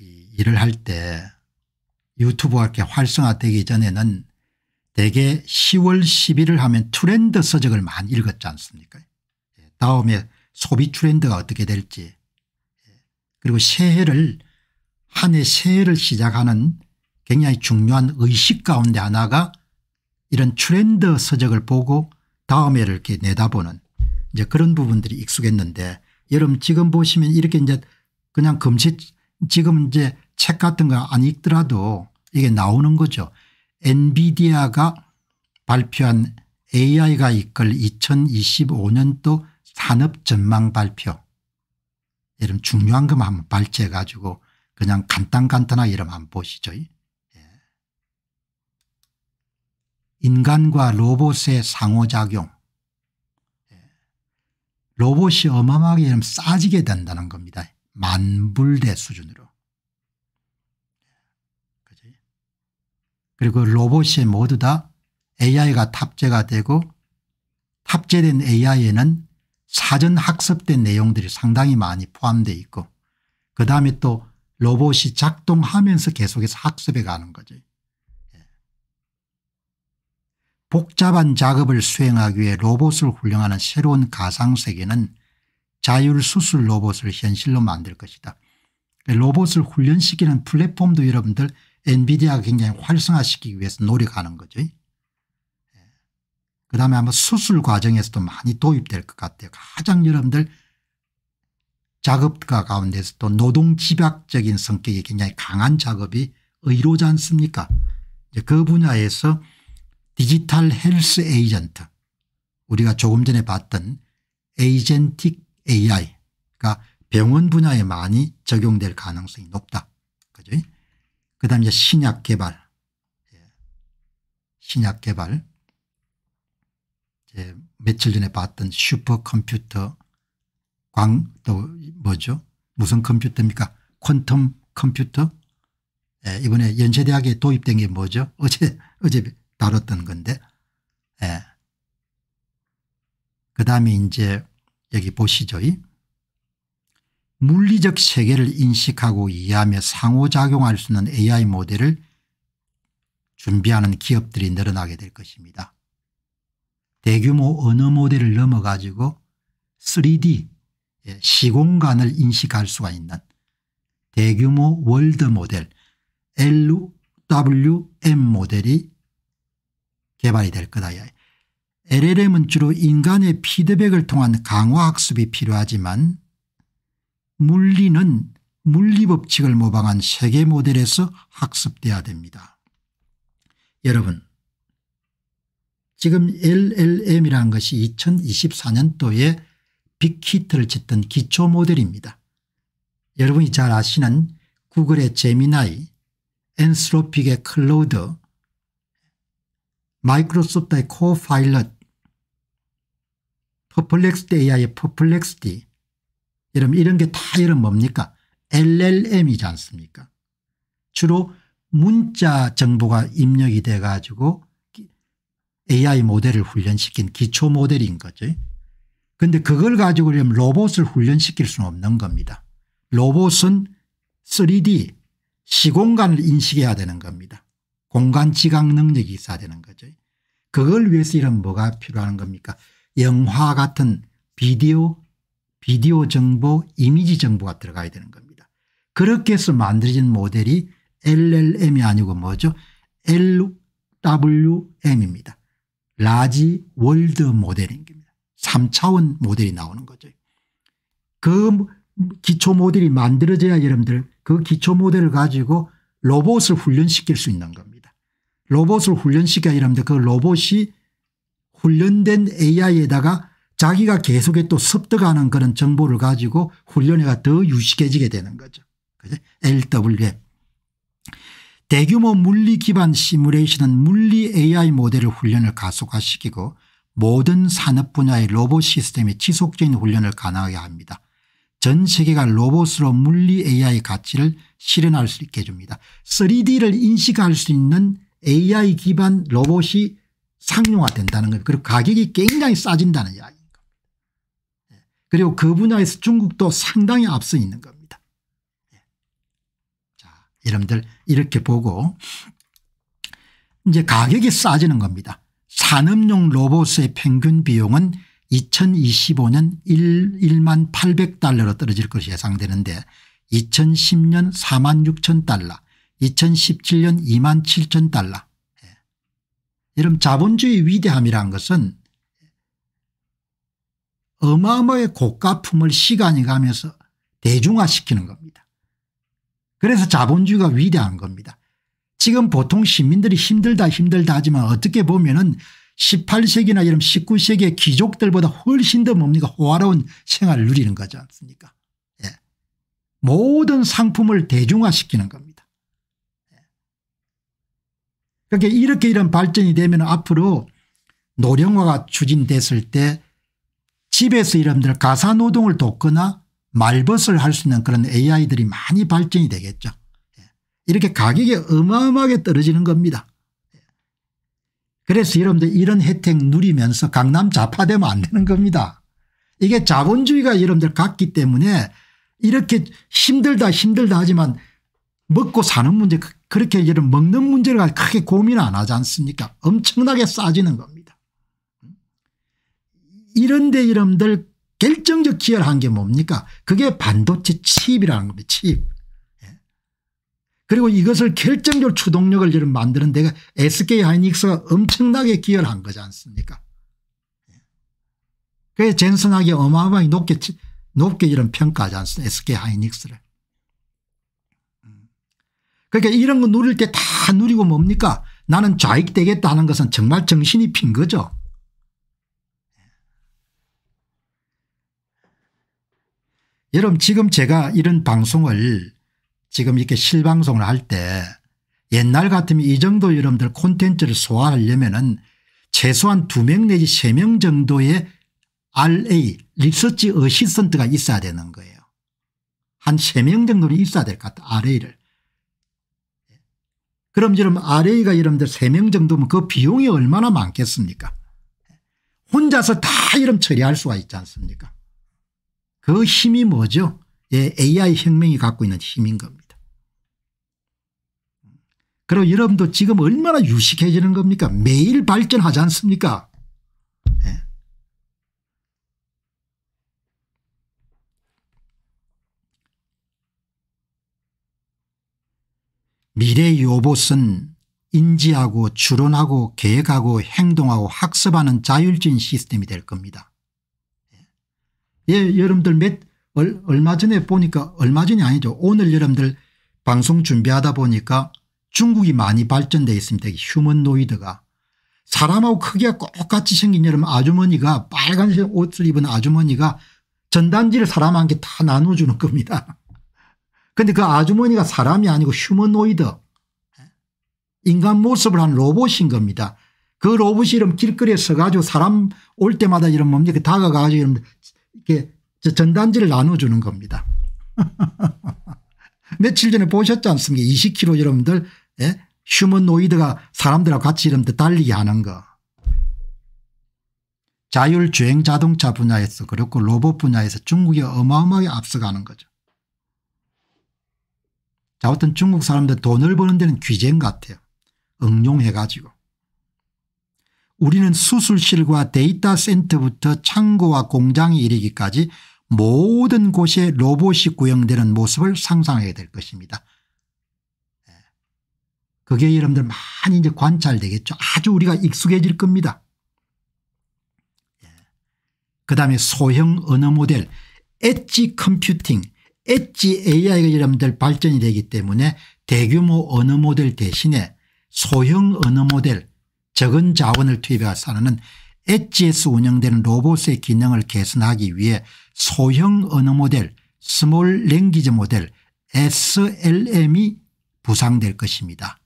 이 일을 할 때 유튜브가 이렇게 활성화되기 전에는 대개 10월 10일을 하면 트렌드 서적을 많이 읽었지 않습니까 예, 다음에 소비 트렌드가 어떻게 될지 예, 그리고 새해를 한 해 새해를 시작하는 굉장히 중요한 의식 가운데 하나가 이런 트렌드 서적을 보고 다음 해를 이렇게 내다보는 이제 그런 부분들이 익숙했는데 여러분 지금 보시면 이렇게 이제 그냥 금색 지금 이제 책 같은 거 안 읽더라도 이게 나오는 거죠. 엔비디아가 발표한 AI가 이끌 2025년도 산업 전망 발표. 이런 중요한 것만 한번 발췌해 가지고 그냥 간단간단하게 이름 한번 보시죠. 예. 인간과 로봇의 상호작용. 예. 로봇이 어마어마하게 싸지게 된다는 겁니다. 만불대 수준으로. 그리고 로봇이 모두 다 AI가 탑재가 되고 탑재된 AI에는 사전 학습된 내용들이 상당히 많이 포함되어 있고 그 다음에 또 로봇이 작동하면서 계속해서 학습해 가는 거죠. 예. 복잡한 작업을 수행하기 위해 로봇을 훈련하는 새로운 가상세계는 자율수술 로봇을 현실로 만들 것이다. 로봇을 훈련시키는 플랫폼도 여러분들 엔비디아가 굉장히 활성화시키기 위해서 노력하는 거죠. 예. 그 다음에 아마 수술 과정에서도 많이 도입될 것 같아요. 가장 여러분들 작업가 가운데서도 노동 집약적인 성격이 굉장히 강한 작업이 의료지 않습니까 그 분야에서 디지털 헬스 에이전트 우리가 조금 전에 봤던 에이젠틱 AI가 병원 분야에 많이 적용될 가능성이 높다. 그죠? 그 다음 이제 신약 개발. 예. 신약 개발. 이제 며칠 전에 봤던 슈퍼컴퓨터 광 또 뭐죠 무슨 컴퓨터입니까 퀀텀 컴퓨터 예, 이번에 연세대학에 도입된 게 뭐죠 어제 어제 다뤘던 건데 예. 그다음에 이제 여기 보시죠 이 물리적 세계를 인식하고 이해하며 상호작용할 수 있는 AI 모델을 준비하는 기업들이 늘어나게 될 것입니다. 대규모 언어 모델을 넘어가지고 3D 예, 시공간을 인식할 수가 있는 대규모 월드 모델 LWM 모델이 개발이 될 거다. 예. LLM은 주로 인간의 피드백을 통한 강화학습이 필요하지만 물리는 물리법칙을 모방한 세계 모델에서 학습돼야 됩니다. 여러분 지금 LLM이라는 것이 2024년도에 빅히트를 짓던 기초 모델입니다. 여러분이 잘 아시는 구글의 제미나이, 엔스로픽의 클로드, 마이크로소프트의 코파일럿, 퍼플렉스드 AI의 퍼플렉스티 여러분 이런 게 다 이런 뭡니까 LLM이지 않습니까 주로 문자 정보가 입력이 돼 가지고 AI 모델을 훈련시킨 기초 모델인 거죠. 근데 그걸 가지고 그러면 로봇을 훈련시킬 수는 없는 겁니다. 로봇은 3D 시공간을 인식해야 되는 겁니다. 공간 지각 능력이 있어야 되는 거죠. 그걸 위해서 이런 뭐가 필요한 겁니까 영화 같은 비디오 비디오 정보 이미지 정보가 들어가야 되는 겁니다. 그렇게 해서 만들어진 모델이 LLM이 아니고 뭐죠 LWM입니다. 라지 월드 모델입니다. 3차원 모델이 나오는 거죠. 그 기초 모델이 만들어져야 여러분들 그 기초 모델을 가지고 로봇을 훈련시킬 수 있는 겁니다. 로봇을 훈련시켜야 여러분들 그 로봇이 훈련된 AI에다가 자기가 계속해 또 습득하는 그런 정보를 가지고 훈련회가 더 유식해지게 되는 거죠. 그죠? LWF. 대규모 물리 기반 시뮬레이션은 물리 AI 모델의 훈련을 가속화시키고 모든 산업 분야의 로봇 시스템의 지속적인 훈련을 가능하게 합니다. 전 세계가 로봇으로 물리 AI 가치를 실현할 수 있게 해줍니다. 3D를 인식할 수 있는 AI 기반 로봇이 상용화된다는 겁니다. 그리고 가격이 굉장히 싸진다는 이야기. 그리고 그 분야에서 중국도 상당히 앞서 있는 겁니다. 자, 여러분들 이렇게 보고 이제 가격이 싸지는 겁니다. 산업용 로봇의 평균 비용은 2025년 1, 1만 800달러로 떨어질 것이 예상되는데 2010년 4만 6천 달러 2017년 2만 7천 달러 예. 여러분 자본주의 위대함이라는 것은 어마어마의 고가품을 시간이 가면서 대중화시키는 겁니다. 그래서 자본주의가 위대한 겁니다. 지금 보통 시민들이 힘들다 힘들다 하지만 어떻게 보면 은 18세기나 이런 19세기의 귀족들보다 훨씬 더 뭡니까 호화로운 생활을 누리는 거지 않습니까 예. 모든 상품을 대중화시키는 겁니다. 예. 그러니까 이렇게 이런 발전이 되면 앞으로 노령화가 추진됐을 때 집에서 이분들 가사노동을 돕거나 말벗을 할 수 있는 그런 AI들이 많이 발전이 되겠죠. 예. 이렇게 가격이 어마어마하게 떨어지는 겁니다. 예. 그래서 여러분들 이런 혜택 누리면서 강남 자파되면 안 되는 겁니다. 이게 자본주의가 여러분들 같기 때문에 이렇게 힘들다 힘들다 하지만 먹고 사는 문제 그, 그렇게 여러분 먹는 문제를 크게 고민 안 하지 않습니까 엄청나게 싸지는 겁니다. 이런데 이름들 결정적 기여를 한 게 뭡니까 그게 반도체 칩이라는 겁니다 칩. 예. 그리고 이것을 결정적 추동력을 이런 만드는 데가 SK 하이닉스가 엄청나게 기여를 한 거지 않습니까 예. 그래 젠슨하게 어마어마하게 높게 높게 이런 평가하지 않습니까 SK 하이닉스를. 음. 그러니까 이런 거 누릴 때 다 누리고 뭡니까 나는 좌익되겠다 하는 것은 정말 정신이 핀 거죠. 여러분 지금 제가 이런 방송을 지금 이렇게 실방송을 할 때 옛날 같으면 이 정도 여러분들 콘텐츠를 소화하려면 은 최소한 두 명 내지 세 명 정도의 RA 리서치 어시스턴트가 있어야 되는 거예요. 한 세 명 정도는 있어야 될 것 같아요. RA를. 그럼 여러분 RA가 여러분들 세 명 정도면 그 비용이 얼마나 많겠습니까 혼자서 다 이름 처리할 수가 있지 않습니까 그 힘이 뭐죠? 예, AI 혁명이 갖고 있는 힘인 겁니다. 그리고 여러분도 지금 얼마나 유식해지는 겁니까? 매일 발전하지 않습니까? 예. 미래 요봇은 인지하고 추론하고 계획하고 행동하고 학습하는 자율적 시스템이 될 겁니다. 예, 여러분들 몇 얼, 얼마 전에 보니까 얼마 전이 아니죠. 오늘 여러분들 방송 준비하다 보니까 중국이 많이 발전되어 있습니다. 휴먼노이드가. 사람하고 크기가 똑같이 생긴 여러분 아주머니가 빨간색 옷을 입은 아주머니가 전단지를 사람한테 다 나눠주는 겁니다. 근데 그 아주머니가 사람이 아니고 휴머노이드 인간 모습을 한 로봇인 겁니다. 그 로봇이 이런 길거리에 서가지고 사람 올 때마다 이런 뭡니까 다가가가지고 이런 이렇게 전단지를 나눠주는 겁니다. 며칠 전에 보셨지 않습니까 20km 여러분들 예? 휴먼노이드가 사람들하고 같이 이러면 달리기 하는 거. 자율주행 자동차 분야에서 그렇고 로봇 분야에서 중국이 어마어마하게 앞서가는 거죠. 자, 어떤 중국 사람들 돈을 버는 데는 귀재인 것 같아요. 응용해가지고. 우리는 수술실과 데이터 센터부터 창고와 공장에 이르기까지 모든 곳에 로봇이 구형되는 모습을 상상하게 될 것입니다. 예. 그게 여러분들 많이 이제 관찰되겠죠. 아주 우리가 익숙해질 겁니다. 예. 그 다음에 소형 언어 모델 엣지 컴퓨팅 엣지 AI가 여러분들 발전이 되기 때문에 대규모 언어 모델 대신에 소형 언어 모델 적은 자원을 투입해서 하는 엣지에서 운영되는 로봇의 기능을 개선하기 위해 소형 언어 모델 스몰 랭귀지 모델 SLM이 부상될 것입니다.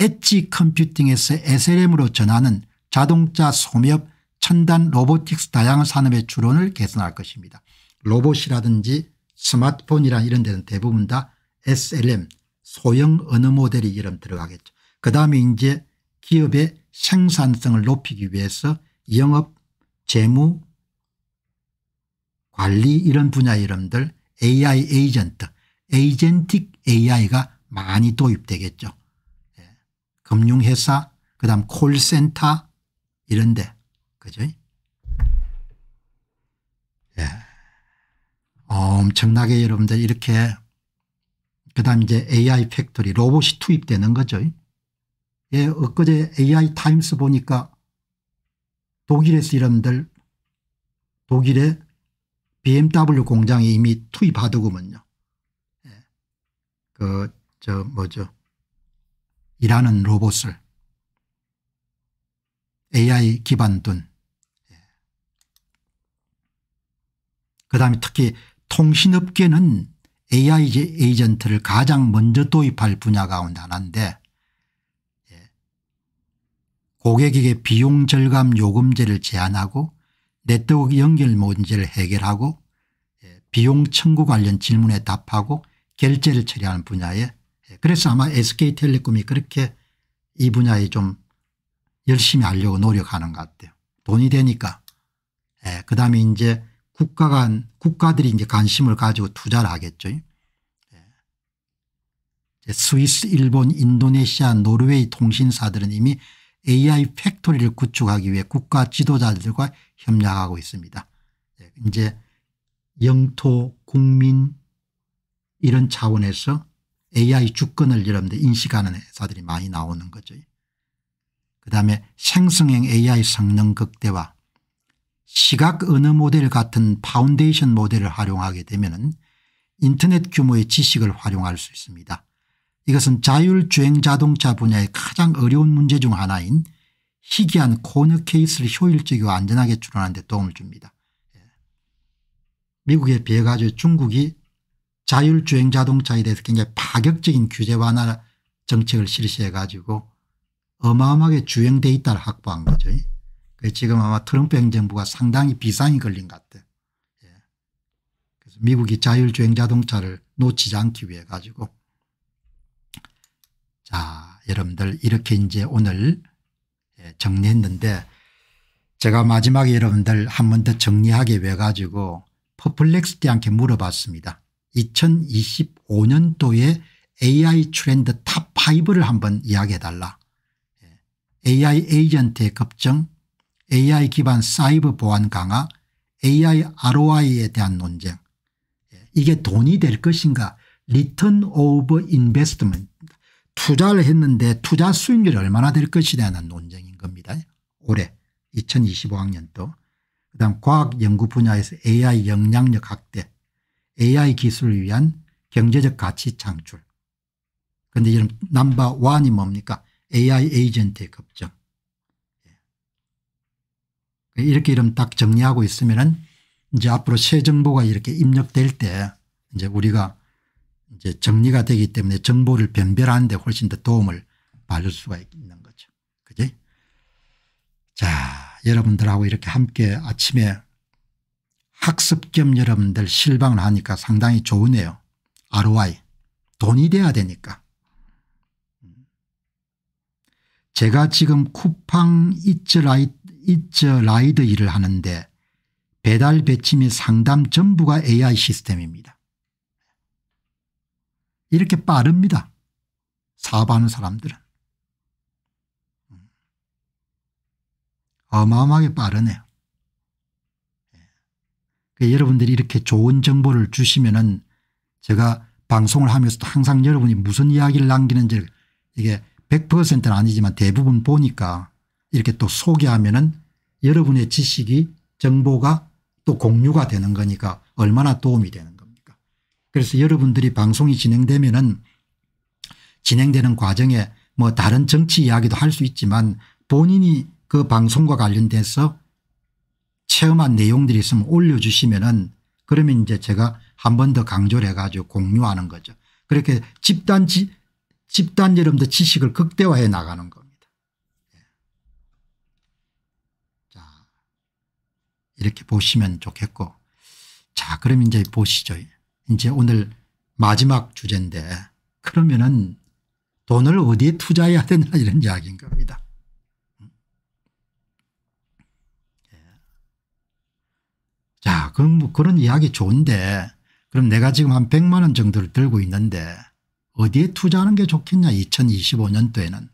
엣지 컴퓨팅에서 SLM으로 전하는 자동차 소매업 첨단 로보틱스 다양한 산업의 주론을 개선할 것입니다. 로봇이라든지 스마트폰이라 이런 데는 대부분 다 SLM 소형 언어 모델이 이름 들어가겠죠. 그 다음에 이제 기업의 생산성을 높이기 위해서 영업, 재무, 관리 이런 분야 이름들 AI 에이전트, 에이젠틱 AI가 많이 도입되겠죠. 예. 금융회사 그다음 콜센터 이런 데 그죠? 예. 엄청나게 여러분들 이렇게 그다음 이제 AI 팩토리 로봇이 투입되는 거죠. 예, 엊그제 AI 타임스 보니까 독일의 에 실험들 독일의 BMW 공장에 이미 투입하더구먼요. 예. 그저 뭐죠 일하는 로봇을 AI 기반 둔. 예. 그다음에 특히 통신업계는 AI 에이전트를 가장 먼저 도입할 분야 가운데 하나인데 고객에게 비용 절감 요금제를 제안하고 네트워크 연결 문제를 해결하고 예, 비용 청구 관련 질문에 답하고 결제를 처리하는 분야에 예, 그래서 아마 SK텔레콤이 그렇게 이 분야에 좀 열심히 하려고 노력하는 것 같아요. 돈이 되니까. 예, 그 다음에 이제 국가 간, 국가들이 이제 관심을 가지고 투자를 하겠죠. 예. 스위스, 일본, 인도네시아, 노르웨이 통신사들은 이미 AI 팩토리를 구축하기 위해 국가 지도자들과 협력하고 있습니다. 예, 이제 영토, 국민 이런 차원에서 AI 주권을 여러분들 인식하는 회사들이 많이 나오는 거죠. 그다음에 생성형 AI 성능 극대화 시각 언어 모델 같은 파운데이션 모델을 활용하게 되면 인터넷 규모의 지식을 활용할 수 있습니다. 이것은 자율주행 자동차 분야의 가장 어려운 문제 중 하나인 희귀한 코너 케이스를 효율적이고 안전하게 추론하는 데 도움을 줍니다. 미국에 비해 가지고 중국이 자율주행 자동차에 대해서 굉장히 파격적인 규제 완화 정책을 실시해 가지고 어마어마하게 주행 데이터를 확보한 거죠. 지금 아마 트럼프 행정부가 상당히 비상이 걸린 것 같아요. 예. 미국이 자율주행 자동차를 놓치지 않기 위해 가지고 여러분들 이렇게 이제 오늘 예, 정리했는데 제가 마지막에 여러분들 한 번 더 정리하게 왜 가지고 퍼플렉스티한테 물어봤습니다. 2025년도에 AI 트렌드 탑5를 한번 이야기해 달라. AI 예, 에이전트의 급증, AI 기반 사이버 보안 강화, AI ROI에 대한 논쟁. 예, 이게 돈이 될 것인가 리턴 오브 인베스트먼트 투자를 했는데 투자 수익률이 얼마나 될 것이냐 는 논쟁인 겁니다. 올해 2025학년도 그다음 과학연구 분야에서 AI 영향력 확대 AI 기술을 위한 경제적 가치 창출 그런데 이런 남바 완이 뭡니까 AI 에이전트의 급증 예. 이렇게 이름 딱 정리하고 있으면 은 이제 앞으로 새 정보가 이렇게 입력될 때 이제 우리가 이제 정리가 되기 때문에 정보를 변별하는 데 훨씬 더 도움을 받을 수가 있는 거죠. 그지? 자, 여러분들하고 이렇게 함께 아침에 학습 겸 여러분들 실방을 하니까 상당히 좋으네요. ROI. 돈이 돼야 되니까. 제가 지금 쿠팡 이츠라이드, 라이드 일을 하는데 배달 배치 및 상담 전부가 AI 시스템입니다. 이렇게 빠릅니다. 사업하는 사람들은. 어마어마하게 빠르네요. 예. 그 여러분들이 이렇게 좋은 정보를 주시면은 제가 방송을 하면서도 항상 여러분이 무슨 이야기를 남기는지 이게 100%는 아니지만 대부분 보니까 이렇게 또 소개하면은 여러분의 지식이 정보가 또 공유가 되는 거니까 얼마나 도움이 되는 거 그래서 여러분들이 방송이 진행되면 은 진행되는 과정에 뭐 다른 정치 이야기도 할 수 있지만 본인이 그 방송과 관련돼서 체험한 내용들이 있으면 올려주시면 은 그러면 이제 제가 한 번 더 강조를 해가지고 공유하는 거죠. 그렇게 집단 지, 집단 여러분들 지식을 극대화해 나가는 겁니다. 예. 자 이렇게 보시면 좋겠고 자 그럼 이제 보시죠. 이제 오늘 마지막 주제인데 그러면은 돈을 어디에 투자해야 되나 이런 이야기인 겁니다. 음. 예. 자, 그럼 뭐 그런 이야기 좋은데 그럼 내가 지금 한 100만 원 정도를 들고 있는데 어디에 투자하는 게 좋겠냐 2025년도에는